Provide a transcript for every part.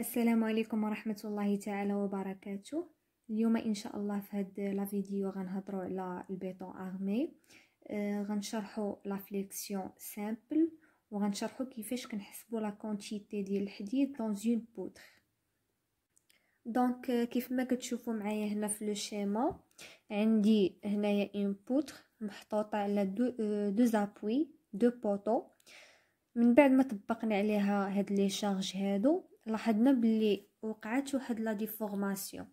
السلام عليكم ورحمة الله تعالى وبركاته اليوم إن شاء الله في هاد الفيديو فيديو على البيتون أغمي آه غنشرحو سامبل وغنشرحو كيفاش كنحسبو لا كونتيتي ديال الحديد في اون بودر دونك كيف ما كتشوفوا معايا هنا في لو شيما عندي هنايا اون بودر محطوطه على دو دو زابوي دو بوطو من بعد ما طبقنا عليها هاد لي شارج هادو لاحظنا بلي وقعت واحد لا ديفورماسيون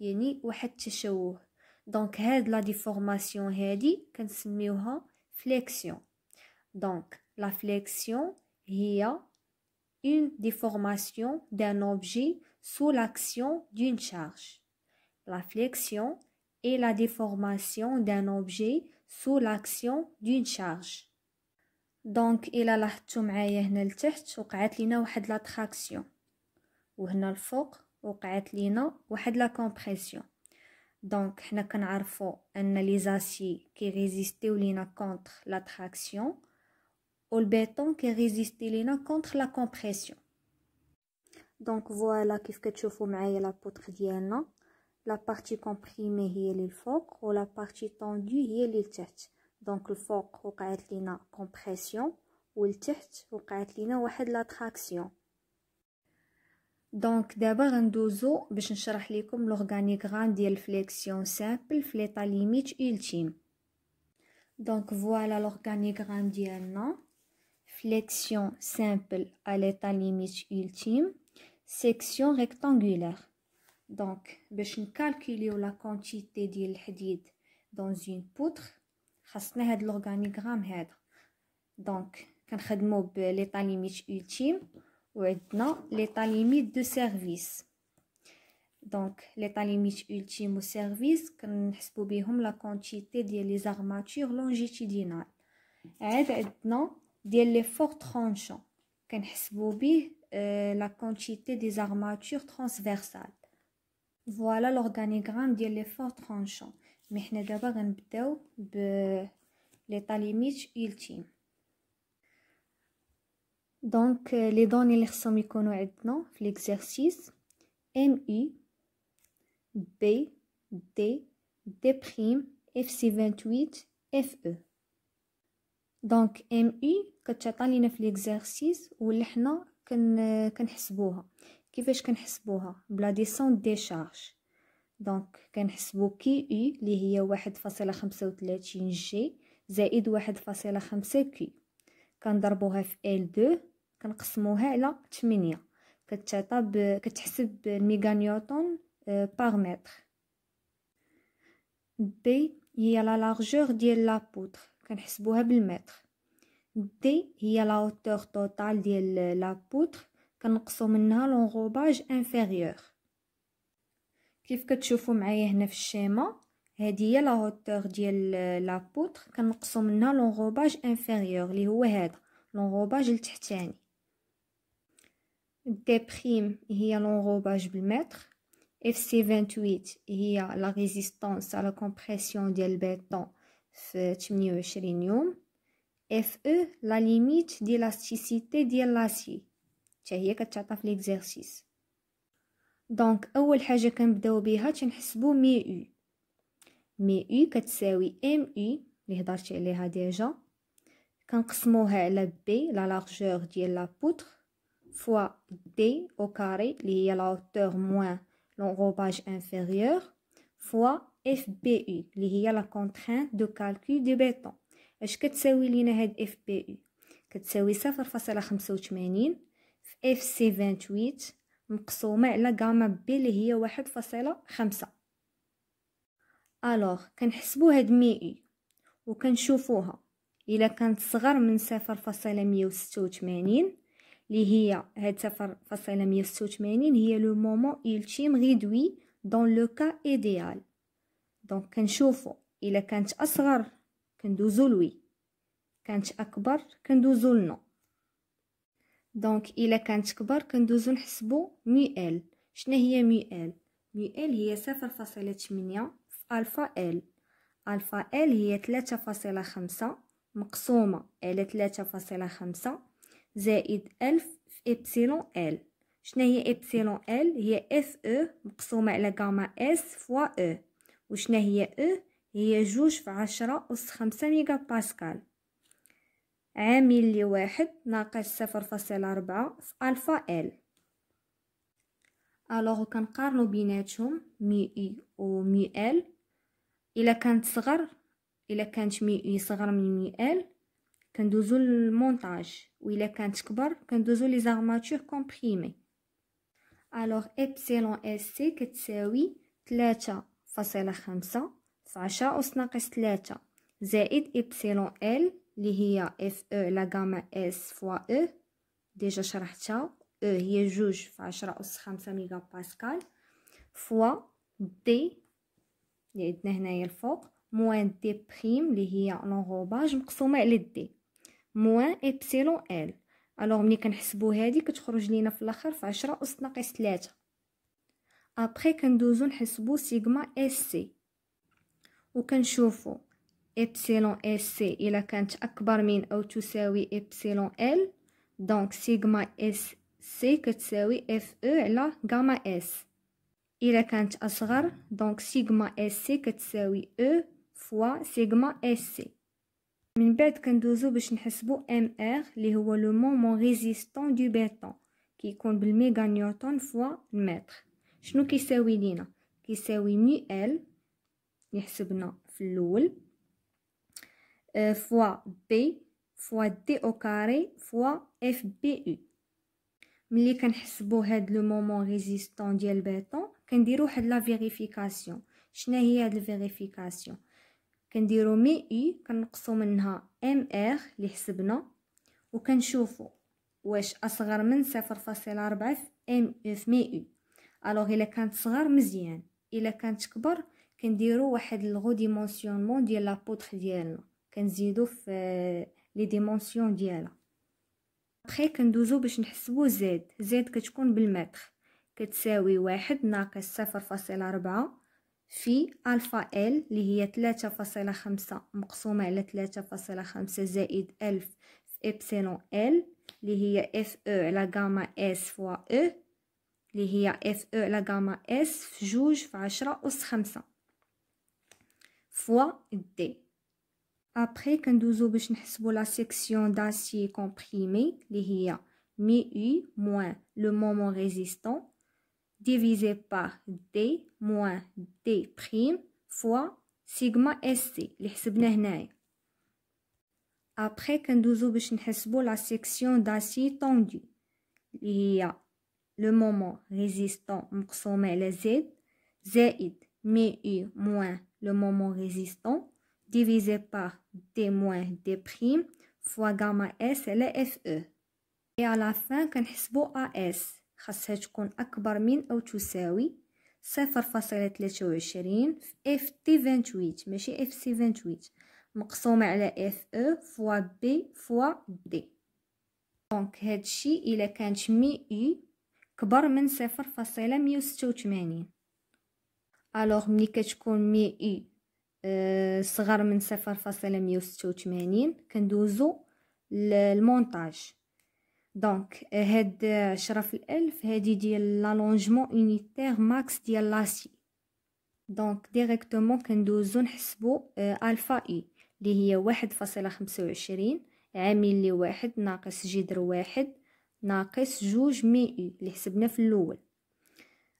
يعني واحد التشوه دونك هاد لا ديفورماسيون هادي كنسميوها فليكسيون دونك لا فليكسيون هي اون ديفورماسيون دان اوبجي سو لاكسيون دون شارج لا فليكسيون اي لا ديفورماسيون دان اوبجي سو لاكسيون دون شارج دونك الى a معايا هنا لتحت وقعت لينا واحد لا تراكسيون وهنا الفوق وقعت لينا واحد لا كومبريسيون دونك حنا كنعرفوا ان لي زاسي ريزيستيو لينا كونتر لا تراكسيون والبيتون ريزيستي لينا كونتر لا كومبريسيون دونك فوالا كيف كتشوفوا معايا لابوطخ ديالنا لا بارتي كومبريمي هي اللي الفوق ولا بارتي طوندو هي اللي التحت دونك الفوق وقعت لينا كومبريسيون والتحت وقعت لينا واحد لا تراكسيون دونك دابا غندوزو باش نشرح لكم لوغانيغرام ديال فليكسيون سامبل في ليطا ليميت التيم دونك فوالا لوغانيغرام ديالنا فليكسيون سامبل ا ليطا ليميت التيم سيكسيون ريكتانغولير دونك باش نكالكوليو لا كونتيتي ديال الحديد دون اون بوتر خاصنا هاد لوغانيغرام هذا دونك كنخدمو بليطا ليميت التيم maintenant l'état limite de service donc l'état limite ultime au service qu'on la quantité des armatures longitudinales et maintenant les forts tranchants euh, la quantité des armatures transversales voilà l'organigramme des l'effort tranchant mais d'abord on l'état limite ultime دونك لي دوني اللي خصهم يكونوا عندنا في ليكزارسيس ام اي بي دي دي بريم اف سي 28 اف او دونك ام اي كتعطى لينا في ليكزارسيس واللي حنا كن كنحسبوها كيفاش كنحسبوها بلا ديسون دي شارج دونك كنحسبو كي اي اللي هي واحد فاصلة خمسة وثلاثين جي زائد واحد فاصلة خمسة كي كنضربوها في ال 2 كنقسموها على 8 كتعطى كتحسب الميغا نيوتن باغ آه، متر بي هي لا لارجور ديال لا بودر كنحسبوها بالمتر دي هي لا هوتور توتال ديال لا بودر كنقصو منها لونغوباج انفيريور كيف كتشوفوا معايا هنا في الشيما هذه هي لا هوتور ديال لا بودر كنقصو منها لونغوباج انفيريور اللي هو هذا لونغوباج التحتاني Déprime, il y a l'enrobage du mètre. FC28, il y a la résistance à la compression du béton. Fcniobium. Fe, la limite d'élasticité du l'acier. C'est ce qui tu as fait l'exercice. Donc, la première chose que nous devons faire, c'est de calculer u. E u qui est égal à m e u. Il est dans le hasard déjà. Quand xmoi b, la largeur de la poutre. fois d au carré, qui est la hauteur moins l'enrobage inférieur, fois FBU, qui est la contrainte de calcul du béton. اش كتساوي لينا هاد اف بي او كتساوي صفر فاصلة خمسة في اف سي فانتويت مقسومة على غاما بي اللي هي واحد فاصلة خمسة الوغ كنحسبو هاد مي اي وكنشوفوها الا كانت صغر من صفر فاصلة مية اللي هي هاد فاصلة مية ستة وثمانين هي لو مومون التيم غيدوي دون لو كا ايديال دونك كنشوفو الا كانت اصغر كندوزو لوي كانت اكبر كندوزو لنو دونك الا كانت كبر كندوزو نحسبو مي ال شنا هي مي ال مي ال هي صفر فاصلة تمنية في الفا ال الفا ال هي تلاتة فاصلة خمسة مقسومه على تلاتة فاصلة خمسة زائد ألف في إبسيلون إل شناهي إبسيلون إل هي إف أو e، مقسومة على غاما إس فوا أو وشناهي أو e؟ هي جوج في عشرة أس خمسة ميجا باسكال عامل لواحد ناقص صفر فاصل أربعة في ألفا إل الوغ كنقارنو بيناتهم مي اي و مي ال الا كانت صغر الا كانت مي اي صغر من مي ال كندوزو للمونتاج الا كانت كبر كندوزو لي زارماتور كومبريمي الوغ إبسيلون اس سي كتساوي تلاتة فاصلة خمسة في عشرة أس ناقص تلاتة زائد إبسيلون إل اللي هي إف أو لا غاما إس فوا أو ديجا شرحتها أو هي جوج في عشرة أس خمسة ميغا باسكال فوا دي اللي عندنا هنايا الفوق موان دي بخيم اللي هي لونغوباج مقسومة على دي موان إبسيلون إل ألوغ ملي كنحسبو هادي كتخرج لينا في الآخر في عشرة أس ناقص تلاتة أبخي كندوزو نحسبو سيغما إس سي وكنشوفو إبسيلون إس سي إلا كانت أكبر من أو تساوي إبسيلون إل دونك سيغما إس سي كتساوي إف أو على غاما إس إلا كانت أصغر دونك سيغما إس سي كتساوي أو فوا سيغما إس سي من بعد كندوزو باش نحسبو ام ار اللي هو لو مومون ريزيستون دو بيتون كيكون بالميغا نيوتن فوا المتر شنو كيساوي لينا كيساوي مي ال اللي حسبنا في الاول فوا بي فوا دي او كاري فوا اف بي او ملي كنحسبو هاد لو مومون ريزيستون ديال بيتون كنديرو واحد لا فيريفيكاسيون شنو هي هاد الفيريفيكاسيون كنديرو مي اي كنقصو منها ام اخ اللي حسبنا وكنشوفو واش اصغر من صفر فاصلة ربعة في ام في مي اي الوغ الا كانت صغر مزيان الا كانت كبر كنديرو واحد الغو ديمونسيونمون ديال لابوطخ ديالنا كنزيدو في لي ديمونسيون ديالها بخي كندوزو باش نحسبو زاد زاد كتكون بالمتر كتساوي واحد ناقص صفر فاصلة ربعة في ألفا إل اللي هي ثلاثة فاصلة خمسة مقسومة على ثلاثة فاصلة خمسة زائد ألف في إبسيلون إل اللي هي إف أو e على غاما إس فوا أو اللي هي إف أو e على غاما إس في جوج في عشرة أس خمسة فوا دي أبخي كندوزو باش نحسبو لا سيكسيون داسي كومبريمي اللي هي مي إي موان لو مومون ريزيستون divisé par D moins D' fois sigma sc les Après quand nous la section d'acier tendu y a le moment résistant مقسومة le Z z mais u moins le moment résistant divisé par D moins D' fois gamma S le FE et à la fin avons AS خاصها تكون أكبر من أو تساوي صفر فاصلة ثلاثة وعشرين في اف تي فانتويت ماشي اف سي فانتويت مقسومة على اف او فوا بي فوا دي دونك هادشي إلا كانت مي اي كبر من صفر فاصلة مية وستة وثمانين الوغ ملي كتكون مي اي آه، صغر من صفر فاصلة مية وستة وثمانين كندوزو للمونتاج دونك هاد عشرة في الألف هادي ديال لالونجمون اونيتير ماكس ديال لاسي دونك ديريكتومون كندوزو نحسبو الفا اي اللي هي واحد فاصلة خمسة وعشرين عامل لواحد ناقص جدر واحد ناقص جوج مي اي اللي حسبنا في الاول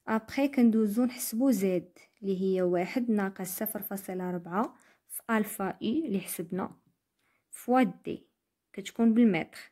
ابخي كندوزو نحسبو زاد اللي هي واحد ناقص صفر فاصلة ربعة في الفا اي اللي حسبنا فوا دي كتكون بالمتر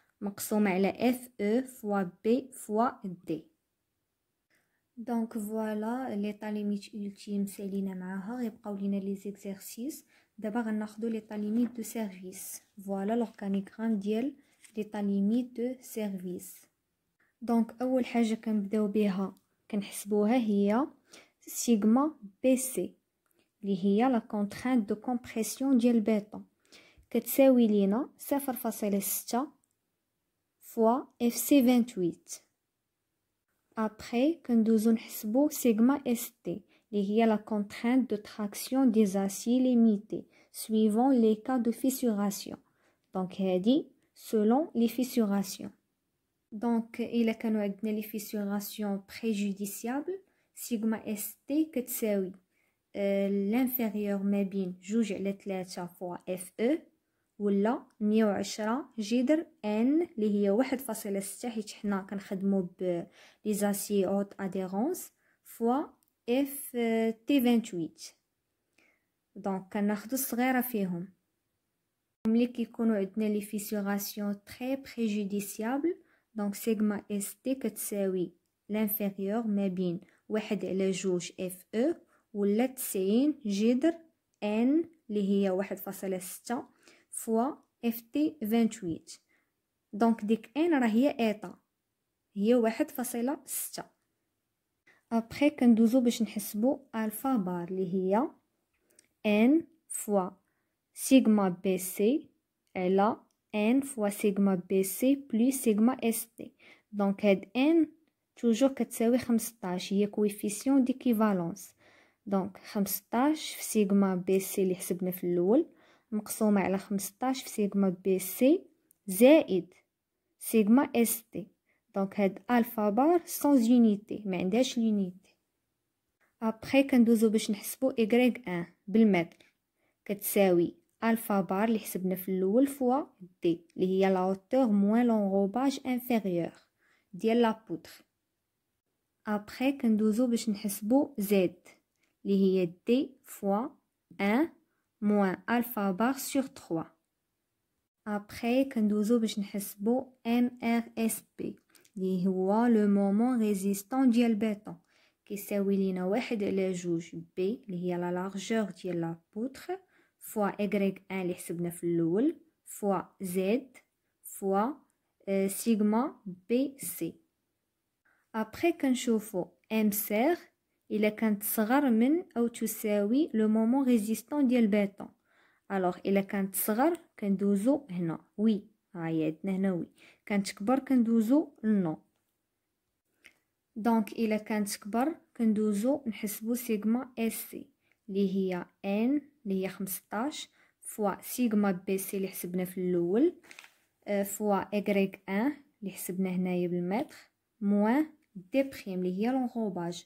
مقسوم على اف او فوا بي فوا دي دونك فوالا لي طاليميت اولتيم سالينا معاها غيبقاو لينا لي زيكزارسيس دابا غناخدو لي طاليميت دو سيرفيس فوالا لورغانيغرام ديال لي طاليميت دو سيرفيس دونك اول حاجه كنبداو بها كنحسبوها هي سيغما بي سي اللي هي لا كونترينت دو كومبريسيون ديال بيطون كتساوي لينا صفر فاصلة ستة fois FC28 après avons نحسبو sigma ST qui est la contrainte de traction des aciers limités suivant les cas de fissuration donc dit, selon les fissurations donc il كانوا a les fissurations préjudiciables sigma ST c'est euh, l'inférieur mais juge les fois FE ولا مية وعشرة جدر ان اللي هي واحد فاصلة ستة حيت حنا كنخدمو ب ليزاسي اوت أديغونس فوا اف تي فانتويت دونك كناخدو الصغيرة فيهم ملي كيكونو عندنا لي فيسيغاسيون تري بريجوديسيابل دونك سيغما اس تي كتساوي لانفيريور ما بين واحد على جوج اف او e ولا تسعين جدر ان اللي هي واحد فاصلة ستة فوا اف تي 28 دونك ديك ان راه هي ايطا هي واحد فاصلة ستة ابخي كندوزو باش نحسبو الفا بار اللي هي ان فوا سيغما بي سي على ان فوا سيغما بي سي بلو سيغما اس تي دونك هاد ان توجو كتساوي خمسطاش هي كويفيسيون ديكيفالونس دونك خمسطاش في سيغما بي سي اللي حسبنا في الاول مقسومة على خمسطاش في سيجما بي سي زائد سيجما اس تي دونك هاد الفا بار سونز يونيتي ما عندهاش يونيتي ابخي كندوزو باش نحسبو ايغريك ان بالمتر كتساوي الفا بار اللي حسبنا في الاول فوا دي اللي هي لا هوتور موان لونغوباج انفيريور ديال لا بودر ابخي كندوزو باش نحسبو زد اللي هي دي فوا ان moins alpha bar sur 3. Après, nous avons MRSP, qui est le moment résistant du béton, qui est le le juge B, qui est la largeur de la poutre, fois Y1, qui est le fois Z, fois euh, sigma BC. Après, nous avons MCR, إلا كانت صغر من أو تساوي لو مومون ريزيستون ديال باتون الوغ إلا كانت صغر كندوزو هنا وي هاهي عندنا هنا وي كانت كبر كندوزو لنو دونك إلا كانت كبر كندوزو نحسبو سيغما اس سي اللي هي ان اللي هي 15 فوا سيغما بي سي اللي حسبنا في الاول فوا إكغيك ان اللي حسبنا هنايا بالمتر موان دي بريم اللي هي لونغوباج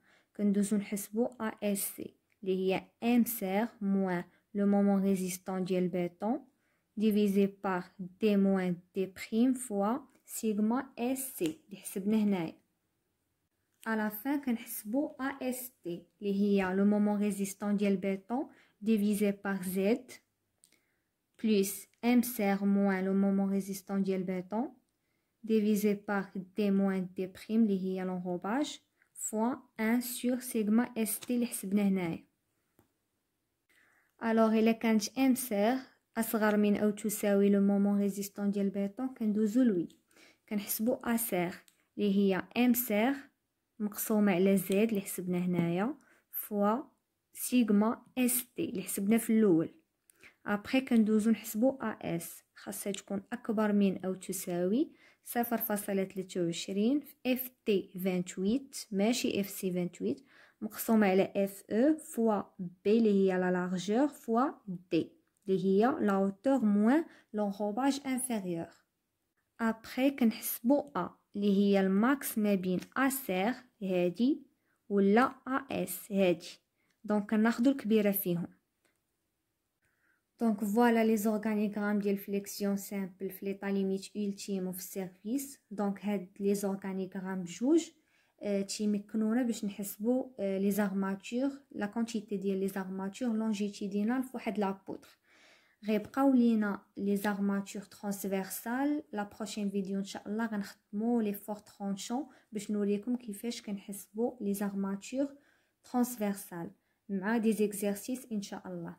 Nous devons trouver ASC, c'est-à-dire MSR moins le moment résistant du béton divisé par D moins D prime fois sigma SC. Nous le trouvons ici. A la fin, un trouvons AST, cest à le moment résistant du béton divisé par Z plus MSR moins le moment résistant du béton divisé par D moins D prime, cest à l'enrobage. فوا ان سور سيغما اس تي اللي حسبنا هنايا الوغ الا كانت ام سيغ اصغر من او تساوي لو مومون ريزيستون ديال البيطون كندوزو لوي كنحسبو ا سيغ اللي هي ام سيغ مقسومه على زد اللي حسبنا هنايا فوا سيغما اس تي اللي حسبنا في الاول ابخي كندوزو نحسبو ا اس خاصها تكون اكبر من او تساوي صفر فاصلة تلاتة وعشرين اف تي فانتويت ماشي اف سي فانتويت مقسومة على اف او فوا بي اللي هي لا لارجور فوا دي اللي هي لا هوتور موان لونغوباج انفيريور ابخي كنحسبو ا اللي هي الماكس ما بين ا سيغ هادي ولا ا اس هادي دونك كناخدو الكبيرة فيهم Donc voilà les organigrammes de flexion simple, l'état limite ultime de service. Donc les organigrammes jouent. Nous avons les armatures, la quantité des armatures longitudinales pour la poutre. Nous les armatures transversales. La prochaine vidéo, Inch'Allah, faire les forts tranchants pour nous montrer les armatures transversales. Nous des exercices, Inch'Allah.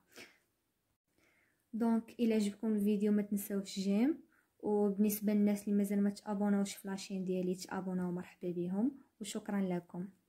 دونك الى عجبكم الفيديو ما تنساوش جيم وبالنسبه للناس اللي مازال ما تابوناوش في لاشين ديالي تابوناو مرحبا بهم وشكرا لكم